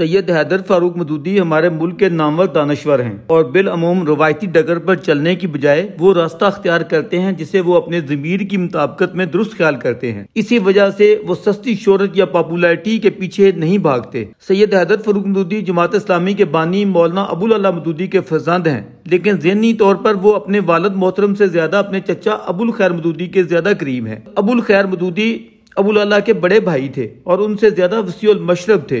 सैयद हैदर फारूक मदूदी हमारे मुल्क के नामवर दानश्वर हैं और बिलूम रवायती डगर पर चलने की बजाय वो रास्ता अख्तियार करते हैं जिसे वो अपने जमीर की मुताबकत में दुरुस्त ख्याल करते हैं इसी वजह से वो सस्ती शोरत या पॉपुलरिटी के पीछे नहीं भागते सैयद हैदर फारूक मदूदी जमात इस्लामी के बानी मौलाना अबुल अला मदूदी के फजंद हैं लेकिन जहनी तौर पर वो अपने वालद मोहतरम से ज्यादा अपने चचा अबुल खैर मदूदी के ज्यादा करीब हैं अबुल खैर मदूदी अबुल अला के बड़े भाई थे और उनसे ज्यादा वसी मशरब थे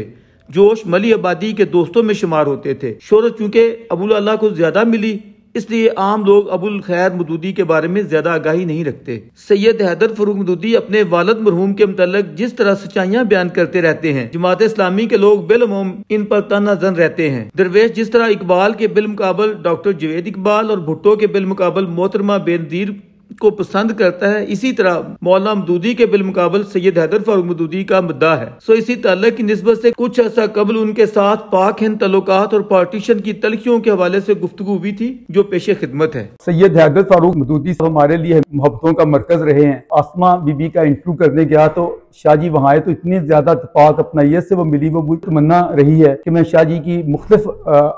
जोश मली आबादी के दोस्तों में शुमार होते थे शोहरत चूंकि अबुल अल्लाह को ज्यादा मिली इसलिए आम लोग अबुल खैर मदूदी के बारे में ज्यादा आगाही नहीं रखते सैयद हैदर फरूक मदूदी अपने वालद मरहूम के मतलब जिस तरह सच्चाइयाँ बयान करते रहते हैं जमात इस्लामी के लोग बिलमोम इन पर ताना जन रहते हैं दरवेश जिस तरह इकबाल के बिल मुकाबल डॉक्टर जवेद इकबाल और भुट्टो के बिल मुकाबल मोहतरमा बेनजीर को पसंद करता है इसी तरह मौला मदूदी के बिलमुकाबल सैयद हैदर फारूक मदूदी का मुद्दा है सो इसी तल की नस्बत से कुछ अर्सा कबल उनके साथ पाक हिंद तल्लुक और पार्टीशन की तलखियों के हवाले से गुफ्तु हुई थी जो पेशे खिदमत है सैयद हैदर फारूक मदूदी हमारे लिए मोहब्बतों का मरकज रहे हैं आसमा बीबी का इंटरव्यू करने गया तो शाहजी वहाँ आए तो इतनी ज़्यादा अपना ये से वो मिली वो मुझे तमन्ना रही है कि मैं शाहजी की मुख्तफ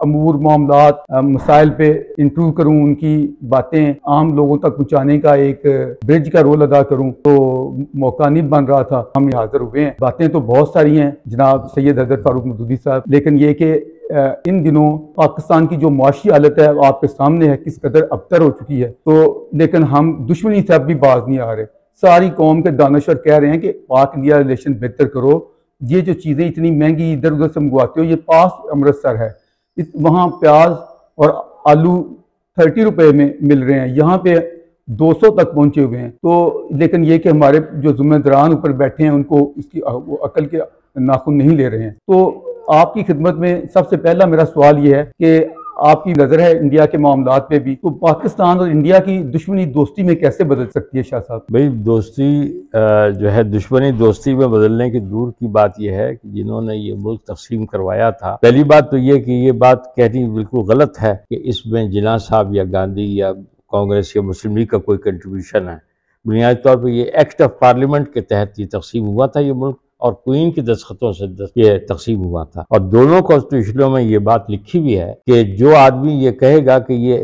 अमूर मामला मसाइल पे इंटरव्यू करूँ उनकी बातें आम लोगों तक पहुँचाने का एक ब्रिज का रोल अदा करूँ तो मौका नहीं बन रहा था हम यहाँ हाजिर हुए हैं बातें तो बहुत सारी हैं जनाब सैयद हजर फारूक मदूदी साहब लेकिन ये कि इन दिनों पाकिस्तान की जो मुआशी हालत है वो आपके सामने है किस कदर अबतर हो चुकी है तो लेकिन हम दुश्मनी से अब भी बाज नहीं आ रहे सारी कौम के दानश्वर कह रहे हैं कि पाक इंडिया रिलेशन बेहतर करो ये जो चीज़ें इतनी महंगी इधर उधर से मंगवाते हो ये पास अमृतसर है इस वहाँ प्याज और आलू थर्टी रुपए में मिल रहे हैं यहाँ पे 200 तक पहुँचे हुए हैं तो लेकिन ये कि हमारे जो जुम्मेदारान ऊपर बैठे हैं उनको इसकी वो अकल के नाखुन नहीं ले रहे हैं तो आपकी खिदमत में सबसे पहला मेरा सवाल ये है कि आपकी नज़र है इंडिया के मामला पे भी तो पाकिस्तान और इंडिया की दुश्मनी दोस्ती में कैसे बदल सकती है शाह साहब भाई दोस्ती जो है दुश्मनी दोस्ती में बदलने की दूर की बात यह है कि जिन्होंने ये मुल्क तकसीम करवाया था पहली बात तो ये कि ये बात कहनी बिल्कुल गलत है कि इसमें जिना साहब या गांधी या कांग्रेस या मुस्लिम लीग का कोई कंट्रीब्यूशन है बुनियादी तौर पर यह एक्ट ऑफ पार्लियामेंट के तहत ये तकसीम हुआ था ये मुल्क और क्वीन की दस्खतों से दस ये तकसीम हुआ था और दोनों कॉन्स्टिट्यूशनों में ये बात लिखी भी है कि जो आदमी ये कहेगा कि ये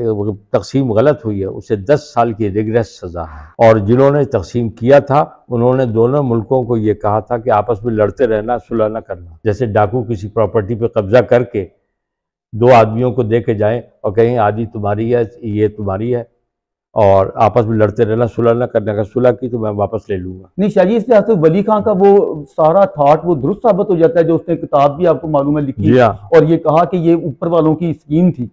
तकसीम गलत हुई है उसे दस साल की रिग्रेस सजा है और जिन्होंने तकसीम किया था उन्होंने दोनों मुल्कों को ये कहा था कि आपस में लड़ते रहना सुलह न करना जैसे डाकू किसी प्रॉपर्टी पर कब्जा करके दो आदमियों को दे के जाएं और कहें आदि तुम्हारी है ये तुम्हारी है और आपस में लड़ते रहना सुलह ना करने का सुलह की तो मैं वापस ले लूंगा नहीं शाह जी लिहाज से वली खां का वो सारा थाट वो दुरुस्त साबित हो जाता है जो उसने किताब भी आपको मालूम है लिखी हाँ। और ये कहा कि ये ऊपर वालों की स्कीम थी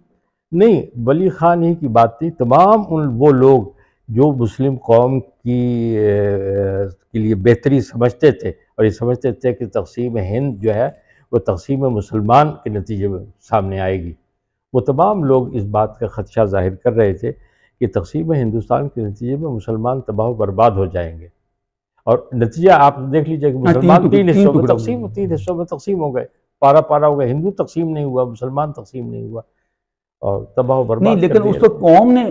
नहीं वली खान ही की बात थी तमाम उन वो लोग जो मुस्लिम कौम की के लिए बेहतरी समझते थे और ये समझते थे कि तकसीम हिंद जो है वो तकसीम मुसलमान के नतीजे में सामने आएगी वो तमाम लोग इस बात का खदशा जाहिर कर रहे थे कि तकसीम हिंदुस्तान के नतीजे में मुसलमान तबाह बर्बाद हो जाएंगे और नतीजा आप देख लीजिए कि हाँ, मुसलमान तीन हिस्सों में तकसीम तीन हिस्सों में तकसीम हो गए पारा पारा हो गया हिंदू तकसीम नहीं हुआ मुसलमान तकसीम नहीं हुआ और तबाह बर्बाद नहीं लेकिन उस कौम ने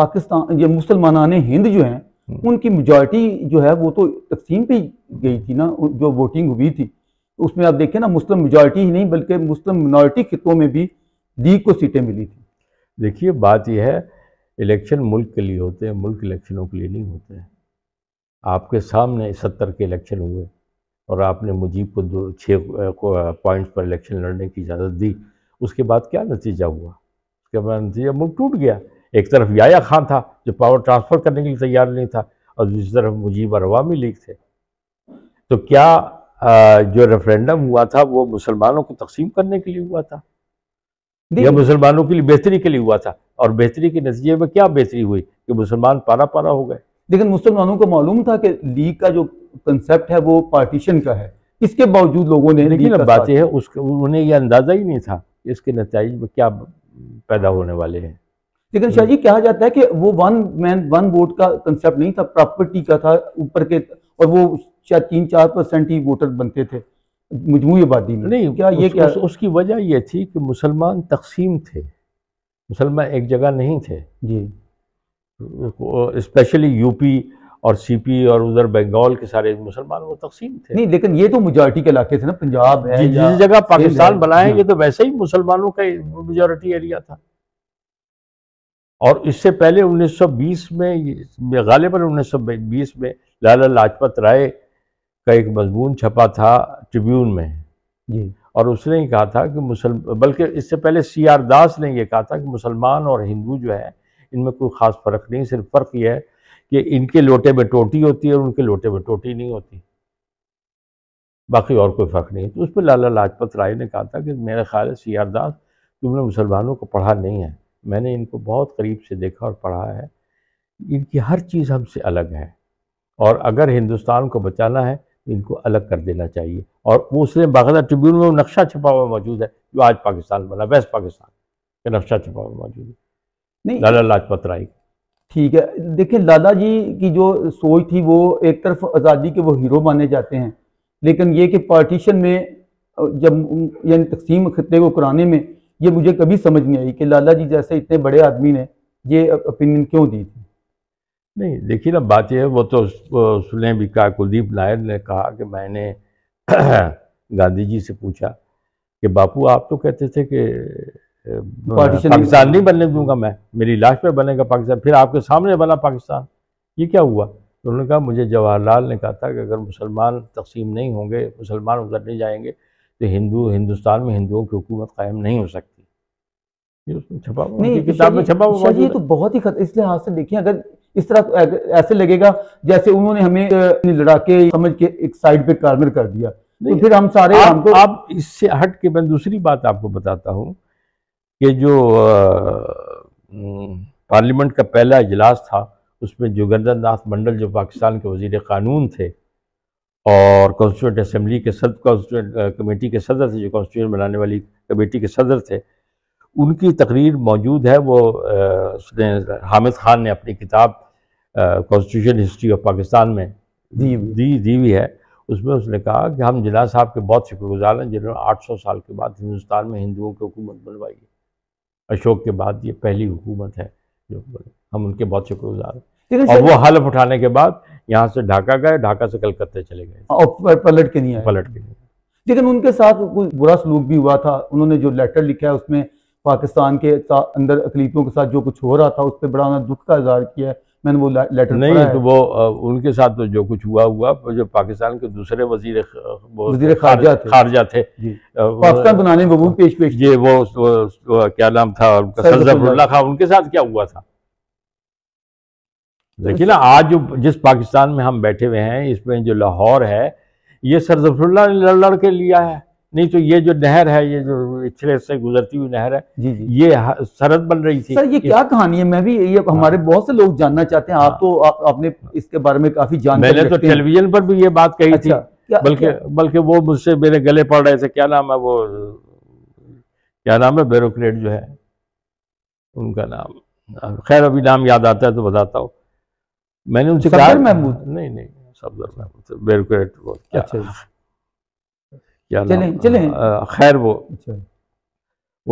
पाकिस्तान ये मुसलमान हिंद जो हैं हम्म। उनकी मेजॉरिटी जो है वो तो तकसीम पे गई थी ना जो वोटिंग हुई थी उसमें आप देखें ना मुस्लिम मेजॉरिटी ही नहीं बल्कि मुस्लिम मिनॉरिटी खितों में भी लीग को सीटें मिली थी देखिए बात यह है इलेक्शन मुल्क के लिए होते हैं मुल्क इलेक्शनों के लिए नहीं होते हैं आपके सामने सत्तर के इलेक्शन हुए और आपने मुजीब को दो छः पॉइंट्स पर इलेक्शन लड़ने की इजाज़त दी उसके बाद क्या नतीजा हुआ उसके बाद नतीजा मुल्क टूट गया एक तरफ याया खान था जो पावर ट्रांसफ़र करने के लिए तैयार नहीं था और दूसरी तरफ मुजीब और अवामी लीग थे तो क्या जो रेफरेंडम हुआ था वो मुसलमानों को तकसीम करने के लिए हुआ था यह मुसलमानों के लिए बेहतरी के लिए हुआ था और बेहतरी के नतीजे में क्या बेहतरी हुई कि मुसलमान पारा पारा हो गए लेकिन मुसलमानों को मालूम था कि लीग का जो कंसेप्ट है वो पार्टीशन का है इसके बावजूद लोगों ने लेकिन बातें हैं उसके उन्हें यह अंदाजा ही नहीं था इसके नतज में क्या पैदा होने वाले हैं लेकिन शाह जी कहा जाता है कि वो वन मैन वन वोट का कंसेप्ट नहीं था प्रॉपर्टी का था ऊपर के और वो शायद तीन चार परसेंट ही वोटर बनते थे मजमूबादी में नहीं क्या ये उस, क्या उस, उसकी वजह ये थी कि मुसलमान तकसीम थे मुसलमान एक जगह नहीं थे जी स्पेशली यूपी और सीपी और उधर बंगाल के सारे मुसलमान वो तकसीम थे नहीं लेकिन ये तो मेजोरिटी के इलाके थे ना पंजाब है जिस जगह पाकिस्तान बनाए ये तो वैसे ही मुसलमानों का मेजोरिटी एरिया था और इससे पहले 1920 में गालिबा 1920 में लाला लाजपत राय का एक मजमून छपा था ट्रिब्यून में जी और उसने ही कहा था कि मुसल बल्कि इससे पहले सी आर दास ने यह कहा था कि मुसलमान और हिंदू जो है इनमें कोई ख़ास फ़र्क नहीं सिर्फ फ़र्क यह है कि इनके लोटे में टोटी होती है और उनके लोटे में टोटी नहीं होती बाकी और कोई फ़र्क नहीं है तो उस पर लाला लाजपत राय ने कहा था कि मेरा ख्याल है सी आर दास तुमने मुसलमानों को पढ़ा नहीं है मैंने इनको बहुत करीब से देखा और पढ़ा है इनकी हर चीज़ हमसे अलग है और अगर हिंदुस्तान को बचाना है इनको अलग कर देना चाहिए और वो उसने बाकायदा ट्रिब्यून में नक्शा छपा हुआ मौजूद है जो आज पाकिस्तान बना वेस्ट पाकिस्तान का नक्शा छपा हुआ मौजूद है नहीं लाला लाजपत राय ठीक है देखिए लाला जी की जो सोच थी वो एक तरफ आज़ादी के वो हीरो माने जाते हैं लेकिन ये कि पार्टीशन में जब यानी तकसीम खत्े को कराने में ये मुझे कभी समझ नहीं आई कि लाला जी जैसे इतने बड़े आदमी ने ये ओपिनियन क्यों दी थी नहीं देखिए ना बात यह है वो तो सुने भी कहा कुलदीप नायर ने कहा कि मैंने गांधी जी से पूछा कि बापू आप तो कहते थे कि पाकिस्तान नहीं बनने दूंगा मैं मेरी लाश पे बनेगा पाकिस्तान फिर आपके सामने बना पाकिस्तान ये क्या हुआ तो उन्होंने कहा मुझे जवाहरलाल ने कहा था कि अगर मुसलमान तकसीम नहीं होंगे मुसलमान उधर नहीं जाएंगे तो हिंदू हिंदुस्तान में हिंदुओं की हुकूमत कायम नहीं हो सकती ये उसमें छपा हुआ किताब में छपा हुआ ये तो बहुत ही इस लिहाज से देखिए अगर इस तरह तो ऐसे लगेगा जैसे उन्होंने हमें लड़ा के समझ के एक साइड पे कार्नर कर दिया तो फिर हम सारे आप, हमको आप इससे हट के मैं दूसरी बात आपको बताता हूँ कि जो पार्लियामेंट का पहला इजलास था उसमें जोगिंदर नाथ मंडल जो पाकिस्तान के वजीर कानून थे और कॉन्स्टिट्यूंट असम्बली के सब कॉन्स्टिट्यूंट कमेटी के सदर थे जो कॉन्स्टिट्यूंट बनाने वाली कमेटी के सदर थे उनकी तकरीर मौजूद है वो उसने हामिद ख़ान ने अपनी किताब कॉन्स्टिट्यूशन हिस्ट्री ऑफ पाकिस्तान में दी दी दी हुई है उसमें उसने कहा कि हम जिला साहब के बहुत शुक्रगुजार हैं जिन्होंने 800 साल के बाद हिंदुस्तान में हिंदुओं की हुकूमत बनवाई है अशोक के बाद ये पहली हुकूमत है जो हम उनके बहुत शुक्रगुजार हैं और वो हलफ उठाने के बाद यहाँ से ढाका गए ढाका से कलकत्ते चले गए और पलट के नहीं पलट के नहीं लेकिन उनके साथ कोई बुरा सलूक भी हुआ था उन्होंने जो लेटर लिखा है उसमें पाकिस्तान के अंदर अकलीतों के साथ जो कुछ हो रहा था उस पर बड़ा उन्होंने दुख का इजहार किया है मैंने वो लेटर नहीं तो वो उनके साथ तो जो कुछ हुआ हुआ जो पाकिस्तान के दूसरे वजीर वजीर खारजा थे खारजा थे पाकिस्तान बनाने में वो पेश पेश ये वो, वो, वो क्या नाम था उनका खान उनके साथ क्या हुआ था देखिए ना आज जो जिस पाकिस्तान में हम बैठे हुए हैं इसमें जो लाहौर है ये सरजफुल्ला ने लड़ लड़ के लिया है नहीं तो ये जो नहर है ये जो पिछले से गुजरती हुई नहर है जी जी ये सरहद बन रही थी सर ये क्या कहानी है मैं भी ये हाँ। हमारे बहुत से लोग जानना चाहते हैं आप हाँ। तो आप, आपने इसके बारे में काफी जान मैंने तो टेलीविजन पर भी ये बात कही अच्छा, थी बल्कि बल्कि वो मुझसे मेरे गले पड़ रहे थे क्या नाम है वो क्या नाम है ब्यूरोक्रेट जो है उनका नाम खैर अभी नाम याद आता है तो बताता हूँ मैंने उनसे कहा महमूद नहीं नहीं सफदर महमूद ब्यूरोक्रेट अच्छा क्या खैर वो अच्छा।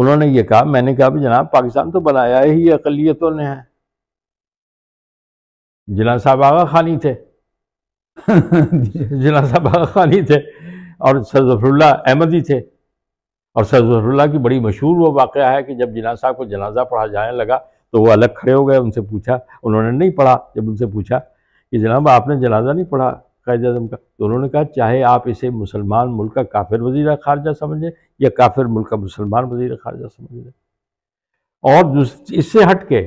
उन्होंने ये कहा मैंने कहा जनाब पाकिस्तान तो बनाया ही अकलीतों ने है जिला साहब आगा खानी थे जना साहब आगा खानी थे और सर जफरुल्ला अहमदी थे और सर जफरुल्ला की बड़ी मशहूर वो वाक़ है कि जब जना साहब को जनाजा पढ़ा जाने लगा तो वो अलग खड़े हो गए उनसे पूछा उन्होंने नहीं पढ़ा जब उनसे पूछा कि जनाब आपने जनाजा नहीं पढ़ा कैद अजम का तो उन्होंने कहा चाहे आप इसे मुसलमान मुल्क का काफिर वजीर खारजा समझें या काफिर मुल्क का मुसलमान वजीर खारजा समझ लें और इससे हट के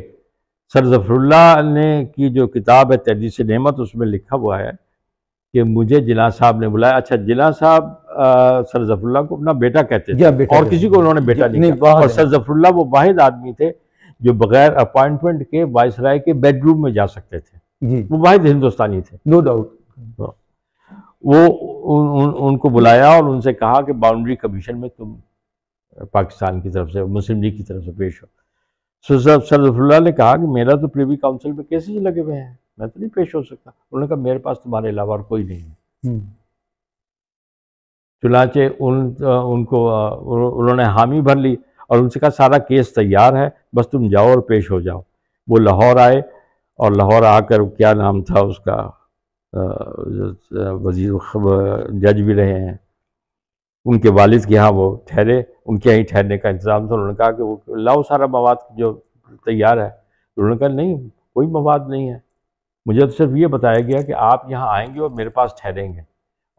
सर जफरुल्ला ने की जो किताब है तहदीस नमत उसमें लिखा हुआ है कि मुझे जिला साहब ने बुलाया अच्छा जिला साहब सर जफरुल्ला को अपना बेटा कहते थे बेटा और किसी को उन्होंने बेटा नहीं कहा और सर जफरुल्ला वो वाहिद आदमी थे जो बगैर अपॉइंटमेंट के वायसराय के बेडरूम में जा सकते थे जी वो वाहिद हिंदुस्तानी थे नो डाउट हाँ। वो उन, उन, उनको बुलाया और उनसे कहा कि बाउंड्री कमीशन में तुम पाकिस्तान की तरफ से मुस्लिम लीग की तरफ से पेश हो सरजफुल्ला ने कहा कि मेरा तो प्रीवी काउंसिल में केसेस लगे हुए हैं मैं तो नहीं पेश हो सकता उन्होंने कहा मेरे पास तुम्हारे अलावा और कोई नहीं है हम्म। चुनाचे उन उनको उन्होंने हामी भर ली और उनसे कहा सारा केस तैयार है बस तुम जाओ और पेश हो जाओ वो लाहौर आए और लाहौर आकर क्या नाम था उसका वजीर जज भी रहे हैं उनके वालिद के यहाँ वो ठहरे उनके यहाँ ठहरने का इंतज़ाम था उन्होंने कहा कि वो लाओ सारा मवाद जो तैयार है तो उन्होंने कहा नहीं कोई मवाद नहीं है मुझे तो सिर्फ ये बताया गया कि आप यहाँ आएंगे और मेरे पास ठहरेंगे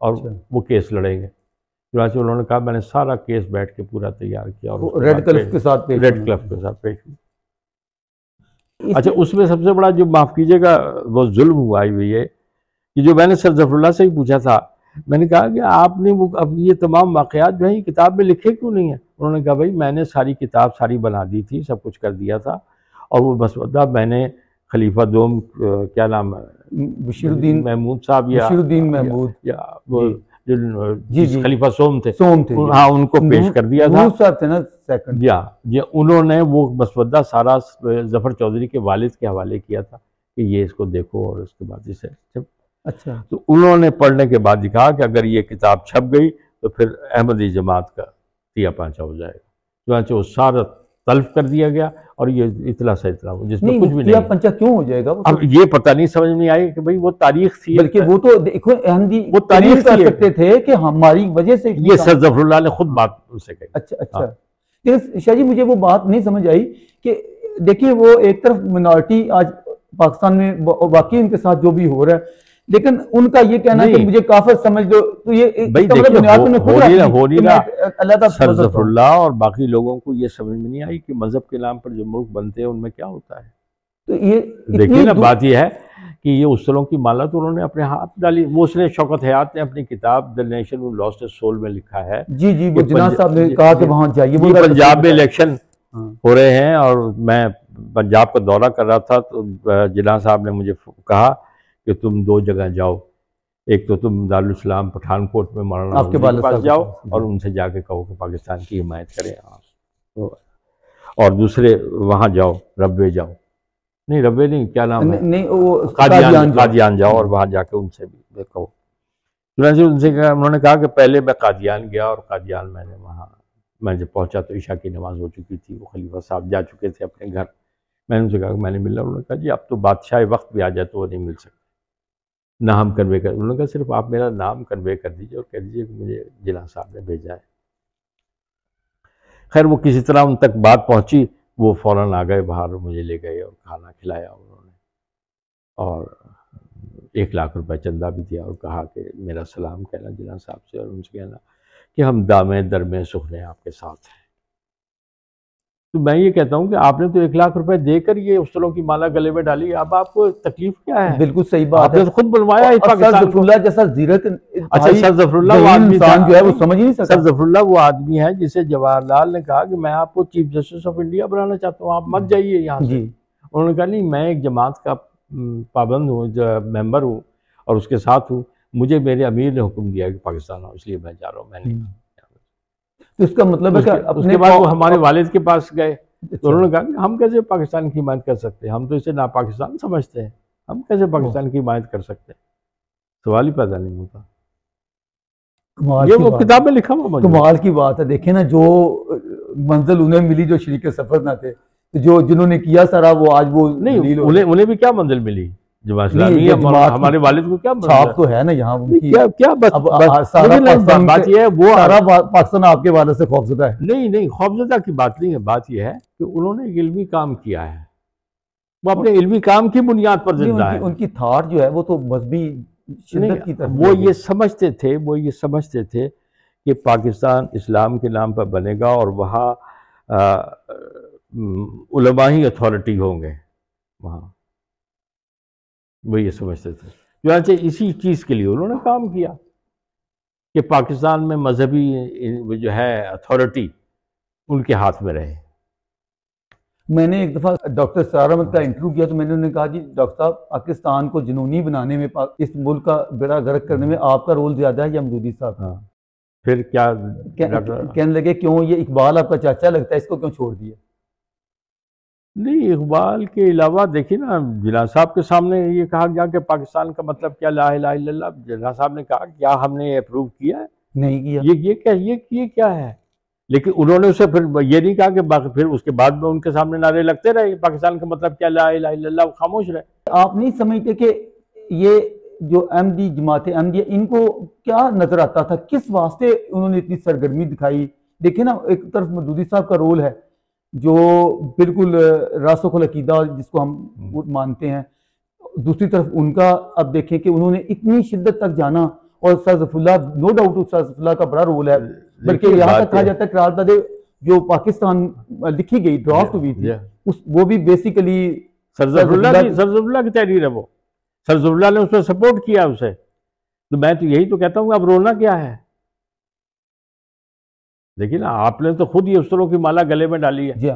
और अच्छा। वो केस लड़ेंगे चुनाचे उन्होंने कहा मैंने सारा केस बैठ के पूरा तैयार किया और रेड क्लब के साथ रेड क्लब के साथ पेश अच्छा उसमें सबसे बड़ा जो माफ़ कीजिएगा वो जुल्म हुआ ये कि जो मैंने सर जफरुल्ला से ही पूछा था मैंने कहा कि आपने वो अब ये तमाम वाक़ात जो है किताब में लिखे क्यों नहीं है उन्होंने कहा भाई मैंने सारी किताब सारी बना दी थी सब कुछ कर दिया था और वो मसवदा मैंने खलीफा दोम क्या नाम बशीरुद्दीन महमूद साहब या बशीरुद्दीन महमूद या जी जी खलीफा सोम थे सोम थे हाँ उनको पेश कर दिया था साहब थे ना सेकंड या ये उन्होंने वो मसवदा सारा जफर चौधरी के वालिद के हवाले किया था कि ये इसको देखो और उसके बाद इसे अच्छा तो उन्होंने पढ़ने के बाद लिखा कि अगर ये किताब छप गई तो फिर अहमदी जमात का तिया पाँचा हो जाएगा चुनाचे वो सारा तल्फ कर दिया गया और ये इतला सा इतला जिसमें कुछ भी नहीं पंचा क्यों हो जाएगा वो अब ये पता नहीं समझ में आया कि भाई वो तारीख थी बल्कि वो तो देखो अहमदी वो तारीख कर सकते थे कि हमारी वजह से ये सर जफरुल्ला ने खुद बात उनसे कही अच्छा अच्छा हाँ। शाह जी मुझे वो बात नहीं समझ आई कि देखिए वो एक तरफ मिनॉरिटी आज पाकिस्तान में बाकी इनके साथ जो भी हो रहा है लेकिन उनका ये कहना कि मुझे काफर समझ दो तो ये तो मतलब अल्लाह और बाकी लोगों को ये समझ में नहीं आई कि मजहब के नाम पर जो मुल्क बनते हैं उनमें क्या होता है तो ये देखिए ना बात यह है कि ये उस्तलों की माला तो उन्होंने अपने हाथ डाली वो उसने शौकत हयात ने अपनी किताब द नेशन लॉस्ट सोल में लिखा है जी जी वो जनाब साहब ने कहा कि वहां जाइए पंजाब में इलेक्शन हाँ। हो रहे हैं और मैं पंजाब का दौरा कर रहा था तो जिला साहब ने मुझे कहा कि तुम दो जगह जाओ एक तो तुम दारुसलाम पठानकोट में मौलाना आपके पास जाओ और उनसे जाके कहो कि पाकिस्तान की हिमायत करें आप तो और दूसरे वहाँ जाओ रबे जाओ नहीं रबे नहीं क्या नाम है नहीं वो कादियान कादियान जाओ और वहाँ जाके उनसे भी कहो चुनाच उनसे उन्होंने कहा कि पहले मैं कादियान गया और कादियान मैंने वहाँ मैं जब पहुँचा तो ईशा की नमाज़ हो चुकी थी वो खलीफा साहब जा चुके थे अपने घर मैंने उनसे कहा कि मैंने मिला उन्होंने कहा जी अब तो बादशाह वक्त भी आ जाए तो वो नहीं मिल सकते नाम कन्वे कर उन्होंने कहा सिर्फ आप मेरा नाम कन्वे कर दीजिए और कह दीजिए कि मुझे जिला साहब ने भेजा है खैर वो किसी तरह उन तक बात पहुंची वो फौरन आ गए बाहर मुझे ले गए और खाना खिलाया उन्होंने और एक लाख रुपए चंदा भी दिया और कहा कि मेरा सलाम कहना जिला साहब से और उनसे कहना कि हम दामे दरमे सुखने आपके साथ हैं तो मैं ये कहता हूँ कि आपने तो एक लाख रुपए देकर ये अफसरों की माला गले में डाली अब आपको तकलीफ क्या है बिल्कुल सही बात आपने तो खुद बनवाया जैसा जीरत अच्छा, जफरुल्ला वो आदमी है जिसे जवाहरलाल ने कहा कि मैं आपको चीफ जस्टिस ऑफ इंडिया बनाना चाहता हूँ आप मत जाइए यहाँ जी उन्होंने कहा नहीं मैं एक जमात का पाबंद हूँ मेम्बर हूँ और उसके साथ हूँ मुझे मेरे अमीर ने हुक्म दिया कि पाकिस्तान हो इसलिए मैं जा रहा हूँ मैंने तो इसका मतलब है कि अपने बाद वो हमारे वालिद के पास गए अच्छा। तो उन्होंने कहा हम कैसे पाकिस्तान की हिमायत कर सकते हैं हम तो इसे ना पाकिस्तान समझते हैं हम कैसे पाकिस्तान की हिमायत कर सकते हैं सवाल ही पैदा नहीं होता ये वो किताब में लिखा हुआ कमाल की बात है देखे ना जो मंजिल उन्हें मिली जो शरीक सफर ना थे तो जो जिन्होंने किया सारा वो आज वो नहीं उन्हें उन्हें भी क्या मंजिल मिली तो हमारे वालिद को क्या छाप तो है ना यहाँ क्या क्या पाकिस्तान आपके वाले से खौफजदा है नहीं नहीं खौफजदा की बात नहीं है बात यह है कि उन्होंने काम किया है वो अपने इल्मी काम की बुनियाद पर जिंदा है उनकी थाट जो है वो तो मजहबी की तरफ वो ये समझते थे वो ये समझते थे कि पाकिस्तान इस्लाम के नाम पर बनेगा और वहाँ उलमा ही अथॉरिटी होंगे वहाँ वो ये समझते थे चुनाचे इसी चीज़ के लिए उन्होंने काम किया कि पाकिस्तान में मजहबी जो है अथॉरिटी उनके हाथ में रहे मैंने एक दफ़ा डॉक्टर सारामत का हाँ। इंटरव्यू किया तो मैंने उन्हें कहा जी डॉक्टर साहब पाकिस्तान को जुनूनी बनाने में इस मुल्क का बेड़ा गर्क करने में हाँ। आपका रोल ज़्यादा है या अमदूदी साहब हाँ फिर क्या कहने लगे क्यों ये इकबाल आपका चाचा लगता है इसको क्यों छोड़ दिया नहीं इकबाल के अलावा देखिए ना जिला साहब के सामने ये कहा गया कि पाकिस्तान का मतलब क्या ला ला जिला साहब ने कहा क्या हमने अप्रूव किया है नहीं किया ये ये क्या ये ये क्या है लेकिन उन्होंने उसे फिर ये नहीं कहा कि फिर उसके बाद में उनके सामने नारे लगते रहे पाकिस्तान का मतलब क्या ला ला खामोश रहे आप नहीं समझते कि ये जो एम डी जमात डी इनको क्या नजर आता था किस वास्ते उन्होंने इतनी सरगर्मी दिखाई देखिए ना एक तरफ मदूदी साहब का रोल है जो बिल्कुल रासों अकीदा जिसको हम हम्म। मानते हैं दूसरी तरफ उनका अब देखें कि उन्होंने इतनी शिद्दत तक जाना और सरजफुल्ला नो डाउट उस सरजफुल्ला का बड़ा रोल है बल्कि यहाँ तक कहा जाता है करारदादे जो पाकिस्तान लिखी गई ड्राफ्ट हुई थी उस वो भी बेसिकली की सरजफुल्ला की तहरीर है वो सरजफुल्ला ने उसमें सपोर्ट किया उसे तो मैं तो यही तो कहता हूँ अब रोना क्या है लेकिन आपने तो खुद ये अफसरों की माला गले में डाली है जी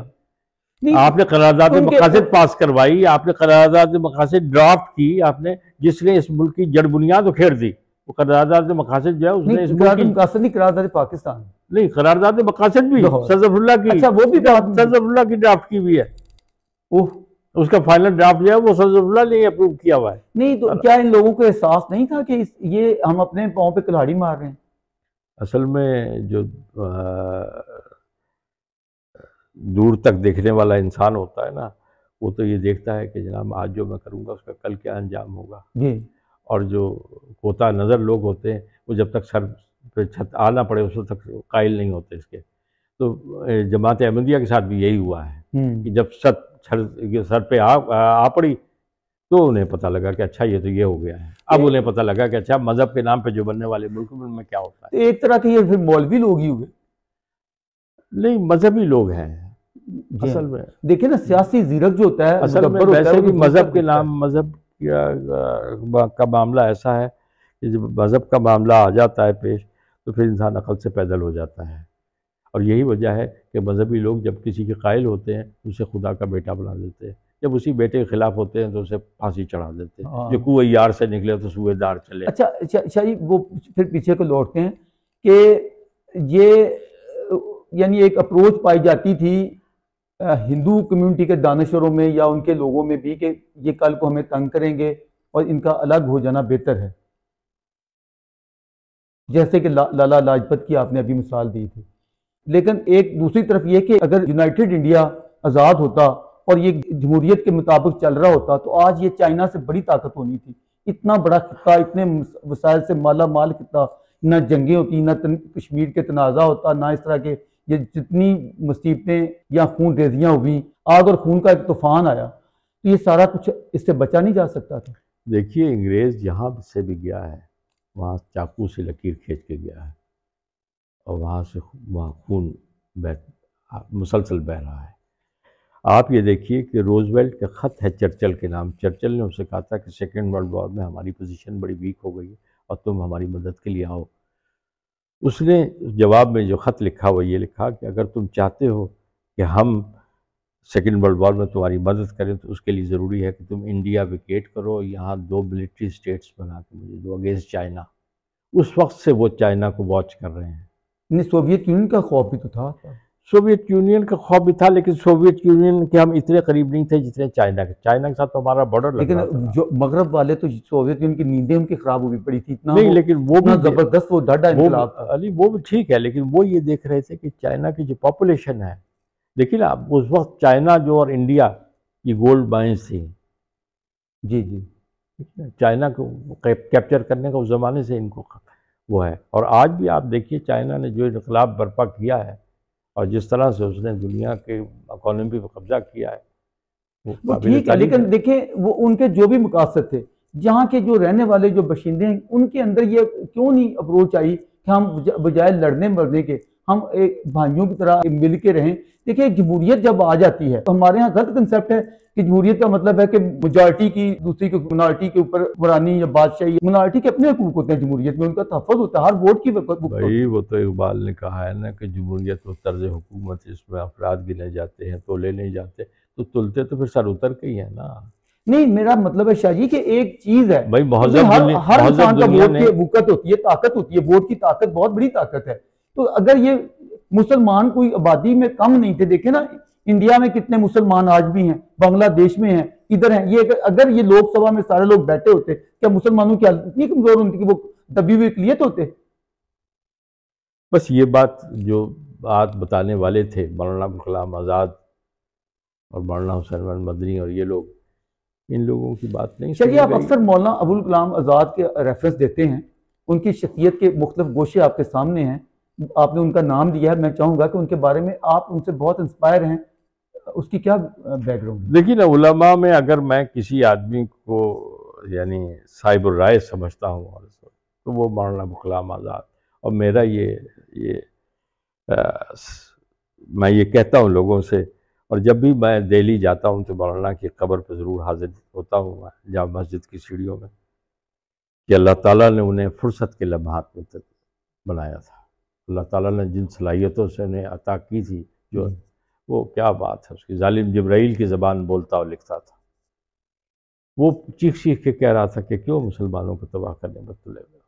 हाँ। आपने करारदाद मकासद पास करवाई आपने करारदाद मकासद ड्राफ्ट की आपने जिसने इस मुल्क की जड़ बुनियाद उखेड़ दी वो करारदाद मकासद जो है उसने इस मुल्क नहीं करारदाद पाकिस्तान नहीं करारदाद मकासद भी सजफुल्ला की अच्छा वो भी सजफुल्ला की ड्राफ्ट की हुई है ओह उसका फाइनल ड्राफ्ट जो है वो सजफुल्ला ने अप्रूव किया हुआ है नहीं तो क्या इन लोगों को एहसास नहीं था कि ये हम अपने पाँव पे कलाड़ी मार रहे हैं असल में जो दूर तक देखने वाला इंसान होता है ना वो तो ये देखता है कि जनाब आज जो मैं करूँगा उसका कल क्या अंजाम होगा जी और जो कोता नज़र लोग होते हैं वो जब तक सर पे छत आना पड़े उस तक कायल नहीं होते इसके तो जमात अहमदिया के साथ भी यही हुआ है कि जब सत सर सर पे आ, आ पड़ी तो उन्हें पता लगा कि अच्छा ये तो ये हो गया है अब उन्हें पता लगा कि अच्छा मजहब के नाम पे जो बनने वाले मुल्क में क्या होता है तो एक तरह के ये फिर मौलवी लोग ही हुए नहीं मजहबी लोग हैं असल हाँ। में देखिए ना सियासी जीरक जो होता है असल में वैसे भी तो मजहब के नाम मजहब का मामला ऐसा है कि जब मजहब का मामला आ जाता है पेश तो फिर इंसान अकल से पैदल हो जाता है और यही वजह है कि मजहबी लोग जब किसी के कायल होते हैं उसे खुदा का बेटा बना देते हैं जब उसी बेटे के खिलाफ होते हैं तो उसे फांसी चढ़ा देते हैं जो हाँ। यार से निकले तो सूएदार चले अच्छा जी अच्छा, अच्छा, वो फिर पीछे को लौटते हैं कि ये यानी एक अप्रोच पाई जाती थी हिंदू कम्युनिटी के दानश्वरों में या उनके लोगों में भी कि ये कल को हमें तंग करेंगे और इनका अलग हो जाना बेहतर है जैसे कि ला, लाला लाजपत की आपने अभी मिसाल दी थी लेकिन एक दूसरी तरफ ये कि अगर यूनाइटेड इंडिया आज़ाद होता और ये जमहूरियत के मुताबिक चल रहा होता तो आज ये चाइना से बड़ी ताकत होनी थी इतना बड़ा खत्ता इतने वसायल से माला माल खत्ता ना जंगें होती ना कश्मीर के तनाज़ा होता ना इस तरह के ये जितनी मुसीबतें या खून रेजियाँ हुई आग और खून का एक तूफान आया तो ये सारा कुछ इससे बचा नहीं जा सकता था देखिए अंग्रेज़ यहाँ से भी गया है वहाँ चाकू से लकीर खींच के गया है और वहाँ से वहाँ खून बह मुसलसल बह रहा है आप ये देखिए कि रोजवेल्ट का ख़त है चर्चल के नाम चर्चल ने उनसे कहा था कि सेकेंड वर्ल्ड वॉर में हमारी पोजीशन बड़ी वीक हो गई है और तुम हमारी मदद के लिए आओ उसने जवाब में जो ख़त लिखा वो ये लिखा कि अगर तुम चाहते हो कि हम सेकेंड वर्ल्ड वॉर में तुम्हारी मदद करें तो उसके लिए ज़रूरी है कि तुम इंडिया विकेट करो यहाँ दो मिलिट्री स्टेट्स बना के मुझे दो अगेंस्ट चाइना उस वक्त से वो चाइना को वॉच कर रहे हैं नहीं सोवियत यूनियन का खौफ भी तो था सोवियत यूनियन का खौफ भी था लेकिन सोवियत यूनियन के हम इतने करीब नहीं थे जितने चाइना के चाइना के साथ तो हमारा बॉर्डर लेकिन जो मगरब वाले तो सोवियत यूनियन की नींदें उनकी खराब हुई पड़ी थी इतना नहीं वो, लेकिन वो भी जबरदस्त वो डाटा अली वो भी ठीक है लेकिन वो ये देख रहे थे कि चाइना की जो पॉपुलेशन है देखिए आप उस वक्त चाइना जो और इंडिया ये गोल्ड माइन्स थी जी जी चाइना को कैप्चर करने का उस ज़माने से इनको वो है और आज भी आप देखिए चाइना ने जो इनकलाब बर्पा किया है और जिस तरह से उसने दुनिया के इकोनॉमी पर कब्जा किया है वो ठीक है लेकिन देखें वो उनके जो भी मुकासद थे जहाँ के जो रहने वाले जो बशिंदे हैं उनके अंदर ये क्यों नहीं अप्रोच आई कि हम बजाय लड़ने मरने के हम एक भाइयों की तरह मिल के रहें देखिए जमहूरियत जब आ जाती है तो हमारे यहाँ गलत कंसेप्ट है कि जमहूरियत का मतलब है कि मेजोरिटी की दूसरी मिनॉरिटी के ऊपर पुरानी या बादशाही मिनॉरिटी के अपने हकूक होते हैं जमहूरियत में उनका तहफ़ होता है हर वोट की भाई वो तो इकबाल ने कहा है ना कि जमहूरियत व तर्ज हुकूमत इसमें अफराद गिने जाते हैं ले नहीं जाते तो तुलते तो फिर सर उतर के ही है ना नहीं मेरा मतलब है जी कि एक चीज है भाई तो हर इंसान का वोट की वकत होती है ताकत होती है वोट की ताकत बहुत बड़ी ताकत है तो अगर ये मुसलमान कोई आबादी में कम नहीं थे देखे ना इंडिया में कितने मुसलमान आज भी हैं बांग्लादेश में हैं इधर हैं ये अगर ये लोकसभा में सारे लोग बैठे होते क्या मुसलमानों की हालत इतनी कमजोर होती कि वो दबी हुई क्लियत होते बस ये बात जो बात बताने वाले थे मौलाना अबुल कलाम आज़ाद और मौलाना हुसैन मदनी और ये लोग इन लोगों की बात नहीं चलिए आप अक्सर मौलाना अबुल कलाम आज़ाद के रेफरेंस देते हैं उनकी शख्सियत के मुख्तफ गोशे आपके सामने हैं आपने उनका नाम दिया है मैं चाहूँगा कि उनके बारे में आप उनसे बहुत इंस्पायर हैं उसकी क्या बैकग्राउंड देखिए ना उलमा में अगर मैं किसी आदमी को यानी साहिब राय समझता हूँ और तो वो मौलाना मुखलाम आज़ाद और मेरा ये ये आ, मैं ये कहता हूँ लोगों से और जब भी मैं दिल्ली जाता हूँ तो मौलाना की कब्र पर ज़रूर हाजिर होता हूँ मैं जहाँ मस्जिद की सीढ़ियों में कि अल्लाह ताला ने उन्हें फुर्सत के लम्हात में बनाया था अल्लाह ताला ने जिन सलाहियतों से उन्हें अता की थी जो वो क्या बात है उसकी ालिम जब्राइल की ज़बान बोलता और लिखता था वो चीख चीख के कह रहा था कि क्यों मुसलमानों को तबाह करने में तुले हुए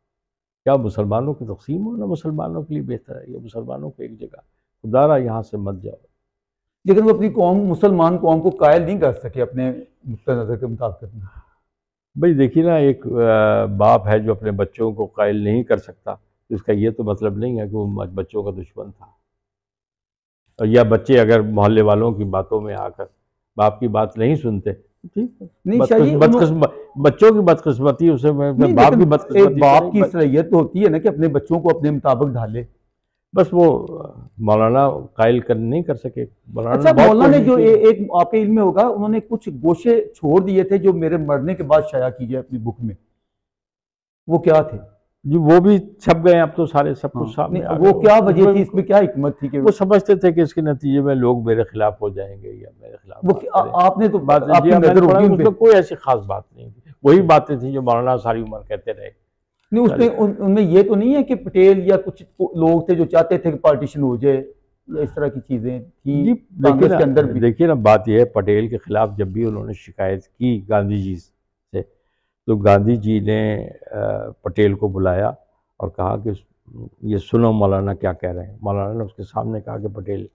क्या मुसलमानों की तकसीम हो ना मुसलमानों के लिए बेहतर है या मुसलमानों को एक जगह खुदारा यहाँ से मत जाओ लेकिन वो अपनी कौम मुसलमान कौम को कायल नहीं कर सके अपने नुक़ नज़र के मुताबिक भाई देखिए ना एक बाप है जो अपने बच्चों को कायल नहीं कर सकता तो इसका ये तो मतलब नहीं है कि वो बच्चों का दुश्मन था या बच्चे अगर मोहल्ले वालों की बातों में आकर बाप की बात नहीं सुनते ठीक नहीं बच्चों की बदकस्मती उसे बाप की बदकस्मती बाप की सलाहियत तो होती है ना कि अपने बच्चों को अपने मुताबिक ढाले बस वो मौलाना कायल कर नहीं कर सके मौलाना अच्छा मौलाना ने जो ए, एक आपके इल्म में होगा उन्होंने कुछ गोशे छोड़ दिए थे जो मेरे मरने के बाद शाया की जाए अपनी बुक में वो क्या थे जी वो भी छप गए अब तो सारे सब कुछ हाँ। सामने वो क्या वजह थी इसमें क्या हमत थी कि वो समझते थे कि इसके नतीजे में लोग मेरे खिलाफ हो जाएंगे या मेरे खिलाफ वो आ, आपने तो बात आपने तो कोई ऐसी खास बात नहीं थी वही बातें थी जो मौलाना सारी उम्र कहते रहे नहीं उसमें उनमें ये तो नहीं है कि पटेल या कुछ लोग थे जो चाहते थे कि पार्टीशन हो जाए इस तरह की चीज़ें थी के अंदर देखिए ना बात यह है पटेल के खिलाफ जब भी उन्होंने शिकायत की गांधी जी से तो गांधी जी ने पटेल को बुलाया और कहा कि ये सुनो मौलाना क्या कह रहे हैं मौलाना ने उसके सामने कहा कि पटेल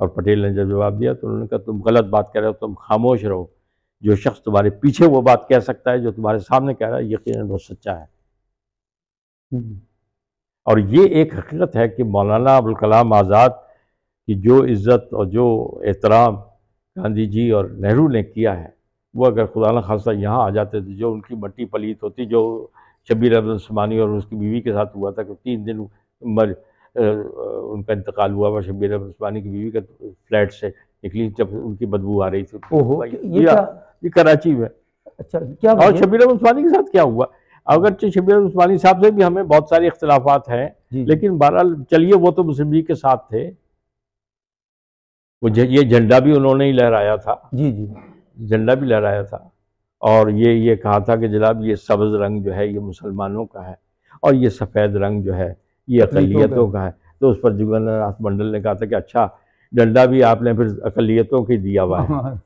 और पटेल ने जब जवाब दिया तो उन्होंने कहा तुम गलत बात कह रहे हो तुम खामोश रहो जो शख्स तुम्हारे पीछे वो बात कह सकता है जो तुम्हारे सामने कह रहा है यकीन वो सच्चा है हम्म। और ये एक हकीकत है कि मौलाना अबुल कलाम आज़ाद की जो इज़्ज़त और जो एहतराम गांधी जी और नेहरू ने किया है वो अगर खुदा खासा यहाँ आ जाते थे जो उनकी मट्टी पलीत होती जो शबीर अहमद उस्मानी और उसकी बीवी के साथ हुआ था कि तीन दिन मर उनका इंतकाल हुआ हुआ शबीर अहमद उस्मानी की बीवी का फ्लैट से निकली जब उनकी बदबू आ रही थी ओहो ये, ये कराची में अच्छा क्या और शबीर अहमद उस्मानी के साथ क्या हुआ अगर शबीर उस्मानी साहब से भी हमें बहुत सारे इख्तलाफात हैं लेकिन बहरहाल चलिए वो तो मुस्लिम लीग के साथ थे वो ये झंडा भी उन्होंने ही लहराया था जी जी झंडा भी लहराया था और ये ये कहा था कि जनाब ये सब्ज़ रंग जो है ये मुसलमानों का है और ये सफ़ेद रंग जो है ये अकलीतों का है तो उस पर जुगनाथ मंडल ने कहा था कि अच्छा डंडा भी आपने फिर अकलीतों की दिया हुआ है हाँ, हाँ।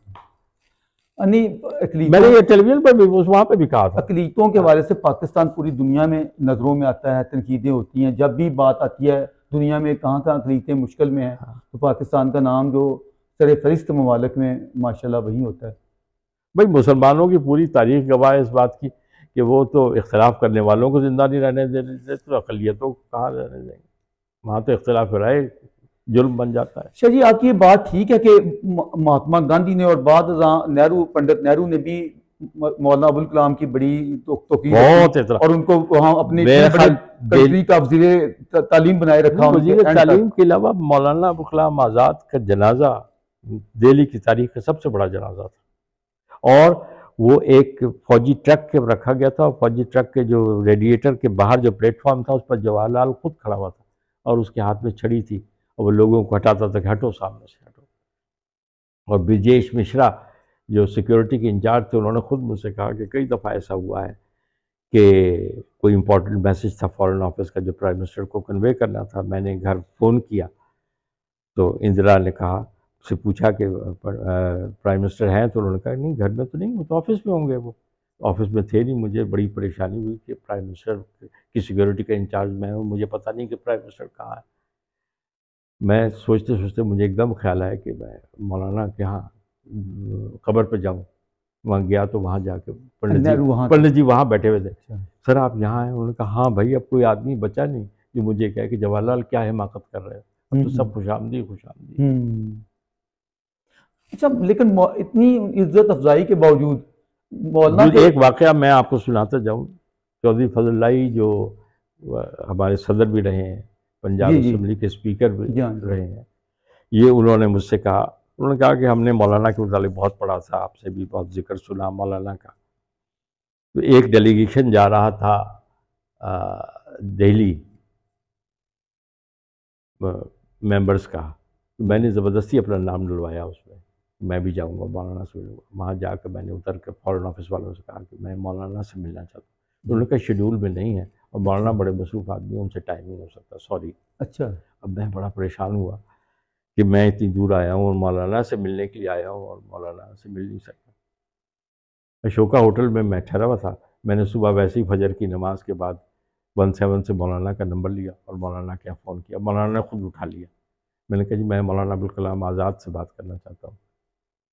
मैंने ये टेलीविजन पर भी वहाँ पर भी कहा था अकलीतों के हवाले से पाकिस्तान पूरी दुनिया में नज़रों में आता है तनकीदें होती हैं जब भी बात आती है दुनिया में कहाँ कहाँ अकलीतें मुश्किल में हैं तो पाकिस्तान का नाम जो सर फरिस्त ममालक में माशाला वही होता है भाई मुसलमानों की पूरी तारीख गवाह इस बात की कि वो तो इख्तलाफ करने वालों को ज़िंदा नहीं रहने देते तो अकलीतों को कहाँ रहने देंगे वहाँ तो इख्तलाफ राय जुल्म बन जाता है शाह जी आपकी बात ठीक है कि महात्मा गांधी ने और बाद नेहरू पंडित नेहरू ने भी मौलाना अबुल कलाम की बड़ी तो, तो की बहुत और उनको वहाँ अपनी का तालीम बनाए रखा तालीम के अलावा मौलाना अबुल कलाम आज़ाद का जनाजा दिल्ली की तारीख का सबसे बड़ा जनाजा था और वो एक फौजी ट्रक के रखा गया था और फौजी ट्रक के जो रेडिएटर के बाहर जो प्लेटफॉर्म था उस पर जवाहरलाल खुद खड़ा हुआ था और उसके हाथ में छड़ी थी और वो लोगों को हटाता था कि हटो सामने से हटो और ब्रिजेश मिश्रा जो सिक्योरिटी के इंचार्ज थे उन्होंने खुद मुझसे कहा कि कई दफ़ा ऐसा हुआ है कि कोई इंपॉर्टेंट मैसेज था फ़ॉरन ऑफिस का जो प्राइम मिनिस्टर को कन्वे करना था मैंने घर फ़ोन किया तो इंदिरा ने कहा से पूछा कि प्राइम मिनिस्टर हैं तो उन्होंने कहा नहीं घर में तो नहीं वो तो ऑफिस में होंगे वो ऑफिस में थे नहीं मुझे बड़ी परेशानी हुई कि प्राइम मिनिस्टर की सिक्योरिटी का इंचार्ज मैं हूँ मुझे पता नहीं कि प्राइम मिनिस्टर कहाँ है मैं सोचते सोचते मुझे एकदम ख्याल आया कि मैं मौलाना के यहाँ कबर पर जाऊँ वहाँ गया तो वहाँ जाके पंडित जी वहाँ पंडित जी वहाँ बैठे हुए थे अच्छा। सर आप यहाँ आए उन्होंने कहा हाँ भाई अब कोई आदमी बचा नहीं जो मुझे कहे कि जवाहरलाल क्या हिमाकत कर रहे हैं तो हम्म, सब खुशामदी हम्म। खुशामदी अच्छा लेकिन इतनी इज्जत अफजाई के बावजूद मौलाना एक वाक़ मैं आपको सुनाता जाऊँ चौधरी फजल्लाई जो हमारे सदर भी रहे हैं पंजाब असम्बली के स्पीकर भी हाँ, रहे हैं ये उन्होंने मुझसे कहा उन्होंने कहा कि हमने मौलाना के मुताल बहुत पढ़ा था आपसे भी बहुत जिक्र सुना मौलाना का तो एक डेलीगेशन जा रहा था दिल्ली मेंबर्स का तो मैंने ज़बरदस्ती अपना नाम डलवाया उसमें मैं भी जाऊँगा मौलाना से मिलूँगा वहाँ जाकर मैंने उतर के फॉरन ऑफिस वालों से कहा कि मैं मौलाना से मिलना चाहता हूँ तो उन्होंने कहा शेड्यूल में नहीं है और मौलाना बड़े मसरूफ़ आदमी उनसे टाइम नहीं हो सकता सॉरी अच्छा अब मैं बड़ा परेशान हुआ कि मैं इतनी दूर आया हूँ और मौलाना से मिलने के लिए आया हूँ और मौलाना से मिल नहीं सकता अशोका होटल में मैं ठहरा हुआ था मैंने सुबह वैसे ही फजर की नमाज के बाद वन सेवन से मौलाना का नंबर लिया और मौलाना के यहाँ फ़ोन किया मौलाना ने ख़ुद उठा लिया मैंने कहा जी मैं मौलाना अबुल कलाम आज़ाद से बात करना चाहता हूँ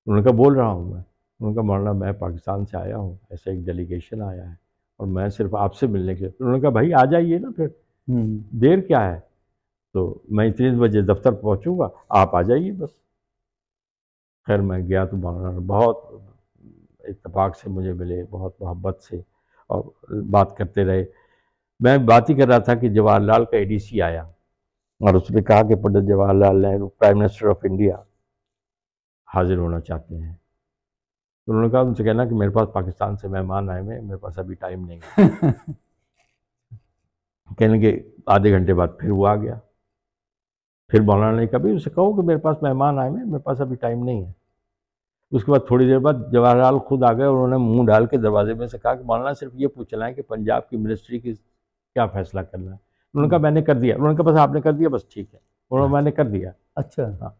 उनका बोल रहा हूँ मैं उनका मौलाना मैं पाकिस्तान से आया हूँ ऐसे एक डेलीगेशन आया है और मैं सिर्फ आपसे मिलने के लिए तो उन्होंने कहा भाई आ जाइए ना फिर हम्म। देर क्या है तो मैं इतने बजे दफ्तर पहुँचूँगा आप आ जाइए बस खैर मैं गया तो मौलाना बहुत इतफाक़ से मुझे मिले बहुत मोहब्बत से और बात करते रहे मैं बात ही कर रहा था कि जवाहरलाल का एडीसी आया और उसने कहा कि Pandit Jawaharlal Nehru prime minister of India हाजिर होना चाहते हैं तो उन्होंने कहा उनसे कहना कि मेरे पास पाकिस्तान से मेहमान आए हुए मेरे पास अभी टाइम नहीं है कहने के आधे घंटे बाद फिर वो आ गया फिर मौलाना ने कभी उसे कहो कि मेरे पास मेहमान आए हैं मेरे पास अभी टाइम नहीं है उसके बाद थोड़ी देर बाद जवाहरलाल खुद आ गए और उन्होंने मुंह डाल के दरवाजे में से कहा कि मौलाना सिर्फ ये पूछना है कि पंजाब की मिनिस्ट्री की क्या फैसला करना है उन्होंने कहा मैंने कर दिया उन्होंने कहा बस आपने कर दिया बस ठीक है उन्होंने मैंने कर दिया अच्छा हाँ